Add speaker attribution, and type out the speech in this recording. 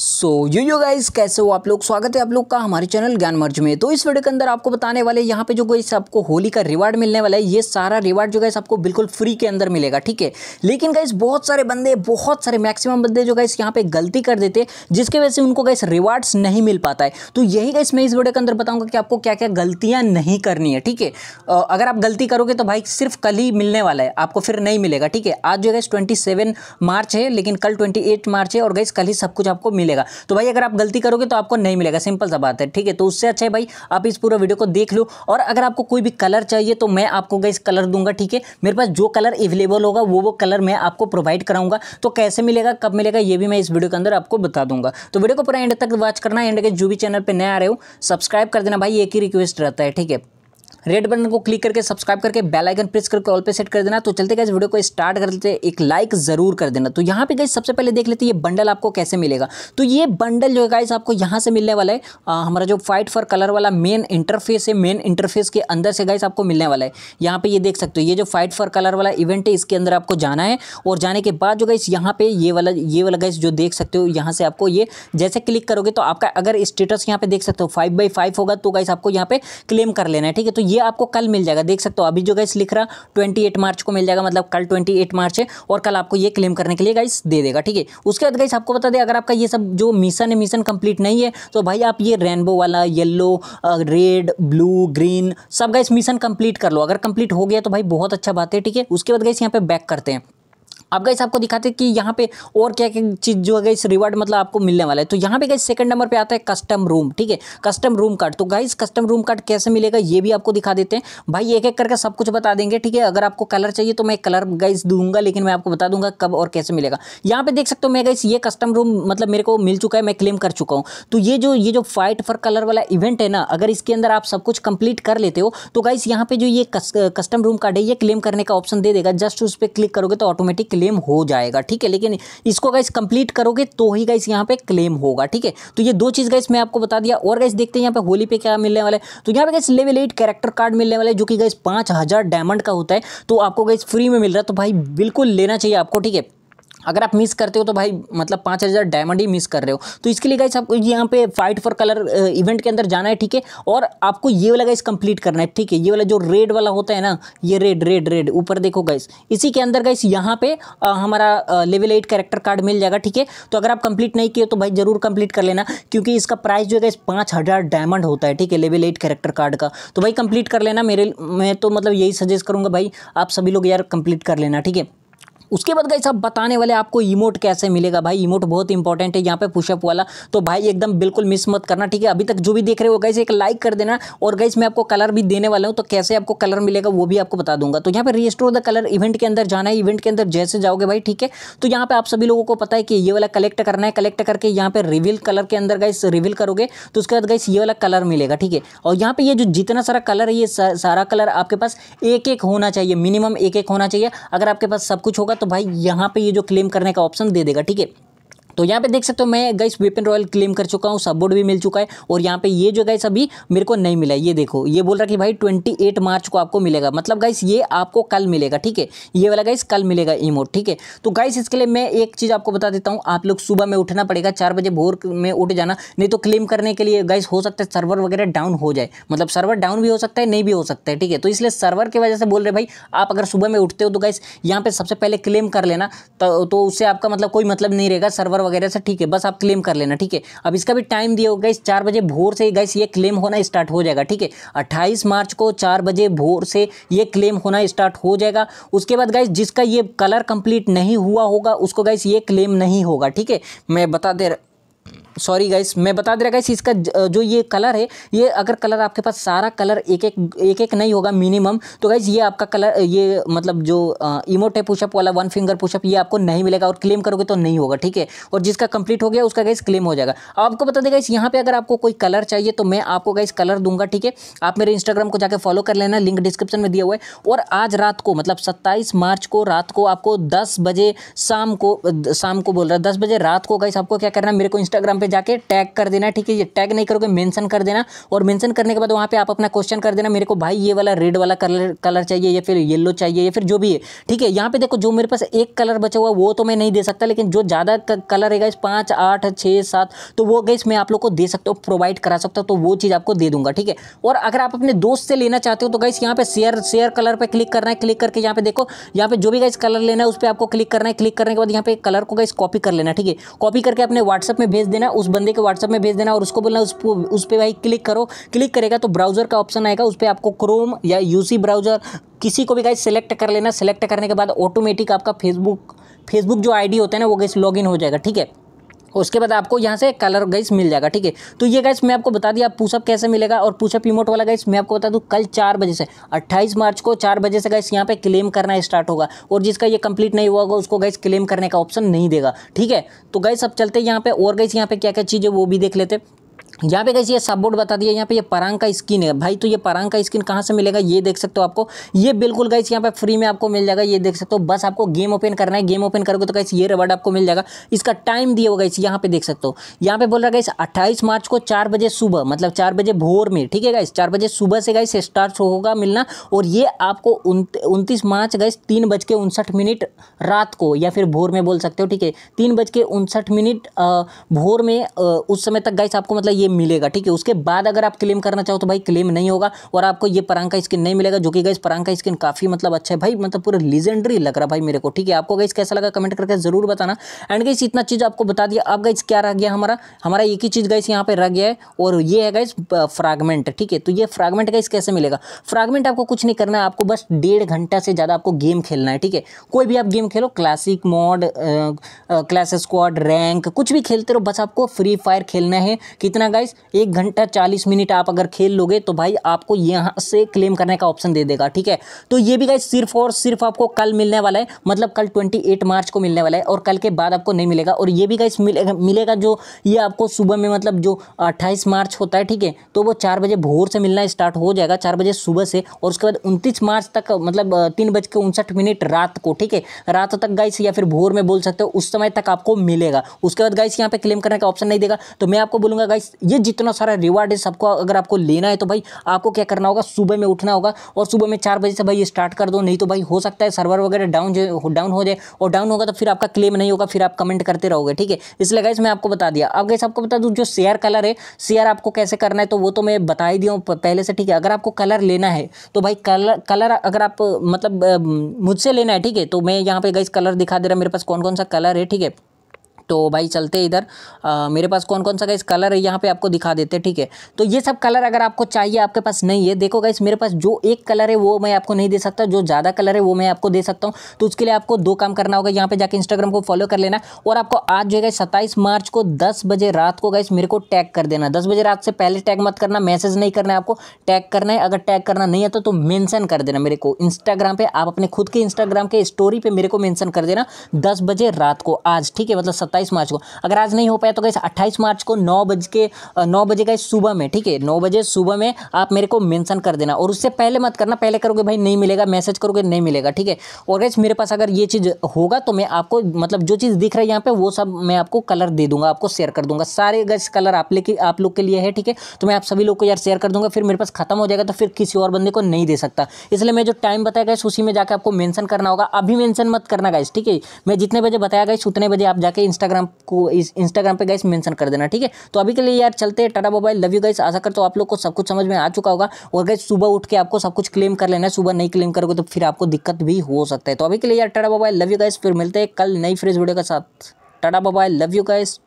Speaker 1: सो यो yo guys कैसे हो आप लोग स्वागत है आप लोग का हमारे चैनल ज्ञान मर्ज में तो इस वीडियो के अंदर आपको बताने वाले यहाँ पे जो गाइस आपको होली का रिवार्ड मिलने वाला है ये सारा रिवार्ड जो गाइस आपको बिल्कुल फ्री के अंदर मिलेगा ठीक है लेकिन गाइस बहुत सारे बंदे बहुत सारे मैक्सिमम बंदे जो गाइस यहाँ पे गलती कर देते जिसकी वजह से उनको गाइस रिवार्ड्स नहीं मिल पाता है तो यही गाइस मैं इस वीडियो के अंदर बताऊँगा कि आपको क्या क्या गलतियाँ नहीं करनी है ठीक है अगर आप गलती करोगे तो भाई सिर्फ कल ही मिलने वाला है आपको फिर नहीं मिलेगा ठीक है आज जो गाइस ट्वेंटी मार्च है लेकिन कल ट्वेंटी मार्च है और गाइस कल ही सब कुछ आपको मिलेगा तो भाई अगर आप गलती करोगे तो आपको नहीं मिलेगा सिंपल सा बात है ठीक है तो उससे अच्छा है भाई आप इस पूरा वीडियो को देख लो और अगर आपको कोई भी कलर चाहिए तो मैं आपको गई कलर दूंगा ठीक है मेरे पास जो कलर अवेलेबल होगा वो वो कलर मैं आपको प्रोवाइड कराऊंगा तो कैसे मिलेगा कब मिलेगा ये भी मैं इस वीडियो के अंदर आपको बता दूंगा तो वीडियो को पूरा एंड तक वॉच करना एंड के जो भी चैनल पर नया आ रहे हो सब्सक्राइब कर देना भाई एक ही रिक्वेस्ट रहता है ठीक है रेड बटन को क्लिक करके सब्सक्राइब करके बेल आइकन प्रेस करके ऑल पे सेट कर देना तो चलते गए वीडियो को स्टार्ट कर लेते एक लाइक ज़रूर कर देना तो यहाँ पे गई सबसे पहले देख लेते ये बंडल आपको कैसे मिलेगा तो ये बंडल जो है गाइस आपको यहाँ से मिलने वाला है आ, हमारा जो फाइट फॉर कलर वाला मेन इंटरफेस है मेन इंटरफेस के अंदर से गाइस आपको मिलने वाला है यहाँ पे ये देख सकते हो ये जो फाइट फॉर कलर वाला इवेंट है इसके अंदर आपको जाना है और जाने के बाद जो गाइस यहाँ पे ये वाला ये वाला गाइस जो देख सकते हो यहाँ से आपको ये जैसे क्लिक करोगे तो आपका अगर स्टेटस यहाँ पे देख सकते हो फाइव बाई फाइव होगा तो गाइस आपको यहाँ पे क्लेम कर लेना है ठीक है तो ये आपको कल मिल जाएगा देख सकते हो अभी जो गाइस लिख रहा ट्वेंटी एट मार्च को मिल जाएगा मतलब कल ट्वेंटी एट मार्च है और कल आपको ये क्लेम करने के लिए गाइस दे देगा ठीक है उसके बाद गाइस आपको बता दें अगर आपका ये सब जो मिशन है मिशन कंप्लीट नहीं है तो भाई आप ये रेनबो वाला येल्लो रेड ब्लू ग्रीन सब गाइस मिशन कंप्लीट कर लो अगर कंप्लीट हो गया तो भाई बहुत अच्छा बात है ठीक है उसके बाद गाइस यहाँ पे बैक करते हैं अब गई आपको दिखाते हैं कि यहाँ पे और क्या क्या चीज़ जो है इस रिवार्ड मतलब आपको मिलने वाला है तो यहाँ पे गई सेकंड नंबर पे आता है कस्टम रूम ठीक है कस्टम रूम कार्ड तो गाइस कस्टम रूम कार्ड कैसे मिलेगा ये भी आपको दिखा देते हैं भाई एक एक करके सब कुछ बता देंगे ठीक है अगर आपको कलर चाहिए तो मैं कलर गाइस दूंगा लेकिन मैं आपको बता दूंगा कब और कैसे मिलेगा यहाँ पे देख सकते हो मैं गाइस ये कस्टम रूम मतलब मेरे को मिल चुका है मैं क्लेम कर चुका हूँ तो ये जो ये जो फाइट फॉर कलर वाला इवेंट है ना अगर इसके अंदर आप सब कुछ कंप्लीट कर लेते हो तो गाइस यहाँ पे जो ये कस्टम रूम कार्ड है ये क्लेम करने का ऑप्शन दे देगा जस्ट उस पर क्लिक करोगे तो ऑटोमेटिक क्लेम हो जाएगा ठीक है लेकिन इसको गाइस कंप्लीट करोगे तो ही गाइस यहाँ पे क्लेम होगा ठीक है तो ये दो चीज़ गाइस मैं आपको बता दिया और गाइस देखते हैं यहाँ पे होली पे क्या मिलने वाला है तो यहाँ पे guys level eight character card मिलने वाला है जो कि गाइस पाँच डायमंड का होता है तो आपको गाइस फ्री में मिल रहा है तो भाई बिल्कुल लेना चाहिए आपको ठीक है अगर आप मिस करते हो तो भाई मतलब पाँच हज़ार डायमंड ही मिस कर रहे हो तो इसके लिए गाइस आपको यहाँ पे फाइट फॉर कलर इवेंट के अंदर जाना है ठीक है और आपको ये वाला गाइस कंप्लीट करना है ठीक है ये वाला जो रेड वाला होता है ना ये रेड रेड रेड ऊपर देखो गाइस इसी के अंदर गाइस यहाँ पे आ, हमारा आ, लेवल एट कैरेक्टर कार्ड मिल जाएगा ठीक है तो अगर आप कंप्लीट नहीं किए तो भाई ज़रूर कंप्लीट कर लेना क्योंकि इसका प्राइस जो है गाइस पाँच डायमंड होता है ठीक है लेवल एट कैरेक्टर कार्ड का तो भाई कंप्लीट कर लेना मेरे मैं तो मतलब यही सजेस्ट करूँगा भाई आप सभी लोग यार कंप्लीट कर लेना ठीक है उसके बाद गाइस आप बताने वाले आपको इमोट कैसे मिलेगा भाई इमोट बहुत इंपॉर्टेंट है यहाँ पे पुशअप वाला तो भाई एकदम बिल्कुल मिस मत करना ठीक है अभी तक जो भी देख रहे हो गाइस एक लाइक कर देना और गाइस मैं आपको कलर भी देने वाला हूँ तो कैसे आपको कलर मिलेगा वो भी आपको बता दूंगा तो यहाँ पे रिस्टोर द कलर इवेंट के अंदर जाना है इवेंट के अंदर जैसे जाओगे भाई ठीक है तो यहाँ पे आप सभी लोगों को पता है कि ये वाला कलेक्ट करना है कलेक्ट करके यहाँ पे रिविल कलर के अंदर गाइस रिविल करोगे तो उसके बाद गाइस ये वाला कलर मिलेगा ठीक है और यहाँ पे ये जो जितना सारा कलर है ये सारा कलर आपके पास एक एक होना चाहिए मिनिमम एक एक होना चाहिए अगर आपके पास सब कुछ होगा तो भाई यहाँ पे ये जो क्लेम करने का ऑप्शन दे देगा ठीक है तो यहाँ पे देख सकते हो मैं गाइस वेपन रॉयल क्लेम कर चुका हूँ सबोर्ड भी मिल चुका है और यहाँ पे ये जो गाइस अभी मेरे को नहीं मिला ये देखो ये बोल रहा कि भाई 28 मार्च को आपको मिलेगा मतलब गाइस ये आपको कल मिलेगा ठीक है ये वाला गाइस कल मिलेगा इमोट ठीक है तो गाइस इसके लिए मैं एक चीज़ आपको बता देता हूँ आप लोग सुबह में उठना पड़ेगा चार बजे भोर में उठ जाना नहीं तो क्लेम करने के लिए गाइस हो सकता है सर्वर वगैरह डाउन हो जाए मतलब सर्वर डाउन भी हो सकता है नहीं भी हो सकता है ठीक है तो इसलिए सर्वर की वजह से बोल रहे भाई आप अगर सुबह में उठते हो तो गाइस यहाँ पर सबसे पहले क्लेम कर लेना तो, तो उससे आपका मतलब कोई मतलब नहीं रहेगा सर्वर नंबर वगैरह से ठीक है बस आप क्लेम कर लेना ठीक है अब इसका भी टाइम दिया होगा इस चार बजे भोर से गैस ये क्लेम होना स्टार्ट हो जाएगा ठीक है अट्ठाईस मार्च को चार बजे भोर से ये क्लेम होना स्टार्ट हो जाएगा उसके बाद गैस जिसका ये कलर कंप्लीट नहीं हुआ होगा उसको गैस ये क्लेम नहीं होगा ठीक है मैं बता दे रहा सॉरी गाइस मैं बता दे रहा गाइस इसका जो ये कलर है ये अगर कलर आपके पास सारा कलर एक एक एक एक नहीं होगा मिनिमम तो गाइस ये आपका कलर ये मतलब जो इमोट है पुशअप वाला वन फिंगर पुशअप ये आपको नहीं मिलेगा और क्लेम करोगे तो नहीं होगा ठीक है और जिसका कंप्लीट हो गया उसका गाइस क्लेम हो जाएगा आपको बता देगा इस यहाँ पर अगर आपको कोई कलर चाहिए तो मैं आपको गाइस कलर दूंगा ठीक है आप मेरे इंस्टाग्राम को जाकर फॉलो कर लेना लिंक डिस्क्रिप्शन में दिया हुआ है और आज रात को मतलब सत्ताईस मार्च को रात को आपको दस बजे शाम को शाम को बोल रहा है दस बजे रात को गाइस आपको क्या करना मेरे को इंस्टाग्राम पे जाके टैग कर देना ठीक है ये टैग नहीं करोगे मेंशन कर देना और मेंशन करने के बाद वहाँ पे आप अपना क्वेश्चन कर देना मेरे को भाई ये वाला रेड वाला कलर कलर चाहिए या फिर येलो चाहिए या फिर जो भी है ठीक है यहाँ पे देखो जो मेरे पास एक कलर बचा हुआ वो तो मैं नहीं दे सकता लेकिन जो ज़्यादा कलर है इस पाँच आठ छः सात तो वो गई मैं आप लोग को दे सकता हूँ प्रोवाइड करा सकता हूँ तो वो चीज़ आपको दे दूंगा ठीक है और अगर आप अपने दोस्त से लेना चाहते हो तो गई यहाँ पे शेयर शेयर कलर पर क्लिक करना है क्लिक करके यहाँ पे देखो यहाँ पे जो भी गाइस कलर लेना है उस पर आपको क्लिक करना है क्लिक करने के बाद यहाँ पे कलर को गई कॉपी कर लेना ठीक है कॉपी करके अपने व्हाट्सअप में भेज देना उस बंदे के व्हाट्सअप में भेज देना और उसको बोलना उस पर उस पर भाई क्लिक करो क्लिक करेगा तो ब्राउज़र का ऑप्शन आएगा उस पर आपको क्रोम या यूसी ब्राउज़र किसी को भी गाइस सेलेक्ट कर लेना सेलेक्ट करने के बाद ऑटोमेटिक आपका फेसबुक फेसबुक जो आईडी होता है ना वो गैस लॉगिन हो जाएगा ठीक है उसके बाद आपको यहाँ से कलर गाइस मिल जाएगा ठीक है तो ये गाइस मैं आपको बता दिया आप पुशअप कैसे मिलेगा और पूछअप इमोट वाला गाइस मैं आपको बता दूँ कल चार बजे से अट्ठाईस मार्च को चार बजे से गाइस यहाँ पे क्लेम करना स्टार्ट होगा और जिसका ये कंप्लीट नहीं हुआ होगा उसको गाइस क्लेम करने का ऑप्शन नहीं देगा ठीक है तो गाइस अब चलते यहाँ पे और गाइस यहाँ पे क्या क्या चीज़ है वो भी देख लेते यहाँ पे कैसे ये सब बोर्ड बता दिया यहाँ पे ये परांग का स्किन है भाई तो ये परांग का स्किन कहाँ से मिलेगा ये देख सकते हो आपको ये बिल्कुल गाइस यहाँ पे फ्री में आपको मिल जाएगा ये देख सकते हो बस आपको गेम ओपन करना है गेम ओपन करोगे तो कैसे ये रिवार्ड आपको मिल जाएगा इसका टाइम दिया होगा इस यहाँ पे देख सकते हो यहाँ पे बोल रहा है गाइस अट्ठाईस मार्च को चार बजे सुबह मतलब चार बजे भोर में ठीक है गाइस चार बजे सुबह से गाइस स्टार्ट होगा मिलना और ये आपको उनतीस मार्च गाइस तीन बज के उनसठ मिनट रात को या फिर भोर में बोल सकते हो ठीक है तीन बज के उनसठ मिनट भोर में उस समय तक गाइस आपको मतलब ये मिलेगा ठीक है उसके बाद अगर आप क्लेम करना चाहो तो भाई क्लेम नहीं होगा और आपको ये परांग का स्किन नहीं मिलेगा जो कि गई परांग का स्किन काफ़ी मतलब अच्छा है भाई मतलब पूरा लीजेंडरी लग रहा भाई मेरे को ठीक है आपको गई कैसा लगा कमेंट करके जरूर बताना एंड गई इतना चीज़ आपको बता दिया अब गई क्या रह गया हमारा हमारा एक ही चीज़ गई यहाँ पे रह गया है और ये है गई फ्रागमेंट ठीक है तो ये फ्रागमेंट गई कैसे मिलेगा फ्रागमेंट आपको कुछ नहीं करना है आपको बस डेढ़ घंटा से ज़्यादा आपको गेम खेलना है ठीक है कोई भी आप गेम खेलो classic mode class squad rank कुछ भी खेलते रहो बस आपको फ्री फायर खेलना है कितना हैं गाइस एक घंटा चालीस मिनट आप अगर खेल लोगे तो भाई आपको यहाँ से क्लेम करने का ऑप्शन दे देगा ठीक है तो ये भी गाइस सिर्फ और सिर्फ आपको कल मिलने वाला है मतलब कल ट्वेंटी मार्च को मिलने वाला है और कल के बाद आपको नहीं मिलेगा और ये भी गाइस मिलेगा मिलेगा जो ये आपको सुबह में मतलब जो अट्ठाईस मार्च होता है ठीक है तो वो चार बजे भोर से मिलना स्टार्ट हो जाएगा चार बजे सुबह से और उसके बाद उनतीस मार्च तक मतलब तीन बज के उनसठ मिनट रात को ठीक है रात तक गाइस या फिर भोर में बोल सकते हो उस समय तक आपको मिलेगा उसके बाद गाइस यहाँ पे क्लेम करने का ऑप्शन नहीं देगा तो मैं आपको बोलूंगा गाइस ये जितना सारा रिवार्ड है सबको अगर आपको लेना है तो भाई आपको क्या करना होगा सुबह में उठना होगा और सुबह में चार बजे से भाई ये स्टार्ट कर दो नहीं तो भाई हो सकता है सर्वर वगैरह डाउन डाउन हो जाए और डाउन होगा तो फिर आपका क्लेम नहीं होगा फिर आप कमेंट करते रहोगे ठीक है इसलिए गाइस मैं आपको बता दिया अब गाइस आपको बता दूँ जो शेयर कलर है शेयर आपको कैसे करना है तो वो तो मैं बता ही दिया हूँ पहले से ठीक है अगर आपको कलर लेना है तो भाई कलर कलर अगर आप मतलब मुझसे लेना है ठीक है तो मैं यहाँ पे गाइस कलर दिखा दे रहा मेरे पास कौन कौन सा कलर है ठीक है तो भाई चलते इधर मेरे पास कौन कौन सा गाइस कलर है यहाँ पे आपको दिखा देते हैं ठीक है तो ये सब कलर अगर आपको चाहिए आपके पास नहीं है देखो गाइस मेरे पास जो एक कलर है वो मैं आपको नहीं दे सकता जो ज़्यादा कलर है वो मैं आपको दे सकता हूँ तो उसके लिए आपको दो काम करना होगा यहाँ पे जाके इंस्टाग्राम को फॉलो कर लेना और आपको आज जो है सत्ताईस मार्च को दस बजे रात को गाइस मेरे को टैग कर देना दस बजे रात से पहले टैग मत करना मैसेज नहीं करना है आपको टैग करना है अगर टैग करना नहीं आता तो मैंसन तो कर देना मेरे को इंस्टाग्राम पर आप अपने खुद के इंस्टाग्राम के स्टोरी पर मेरे को मैंशन कर देना दस बजे रात को आज ठीक है मतलब सत्ताईस मार्च को अगर आज नहीं हो पाया तो कैसे अट्ठाईस मार्च को नौ बज के नौ बजे का सुबह में ठीक है नौ बजे सुबह में आप मेरे को मेंशन कर देना और उससे पहले मत करना पहले करोगे भाई नहीं मिलेगा मैसेज करोगे नहीं मिलेगा ठीक है और गैस मेरे पास अगर ये चीज़ होगा तो मैं आपको मतलब जो चीज़ दिख रहा है यहाँ पे वो सब मैं आपको कलर दे दूंगा आपको शेयर कर दूंगा सारे गैस कलर आप लेके आप लोग के लिए है ठीक है तो मैं आप सभी लोग को यार शेयर कर दूंगा फिर मेरे पास खत्म हो जाएगा तो फिर किसी और बंदे को नहीं दे सकता इसलिए मैं जो टाइम बताया गया उसी में जाकर आपको मैंशन करना होगा अभी मैंशन मत करना गाइस ठीक है मैं जितने बजे बताया गया उतने बजे आप जाकर इंस्टा इंस्टाग्राम को इंस्टाग्राम पे गाइस मेंशन कर देना ठीक है तो अभी के लिए यार चलते हैं टाटा मोबाइल लव यू गाइस आशा करता तो आप लोग को सब कुछ समझ में आ चुका होगा और गाइस सुबह उठ के आपको सब कुछ क्लेम कर लेना है सुबह नहीं क्लेम करोगे तो फिर आपको दिक्कत भी हो सकता है तो अभी के लिए यार टाटा मोबाइल लव यू गाइस फिर मिलते हैं कल नई फ्रेश वीडियो के साथ टाटा मोबाइल लव यू गाइस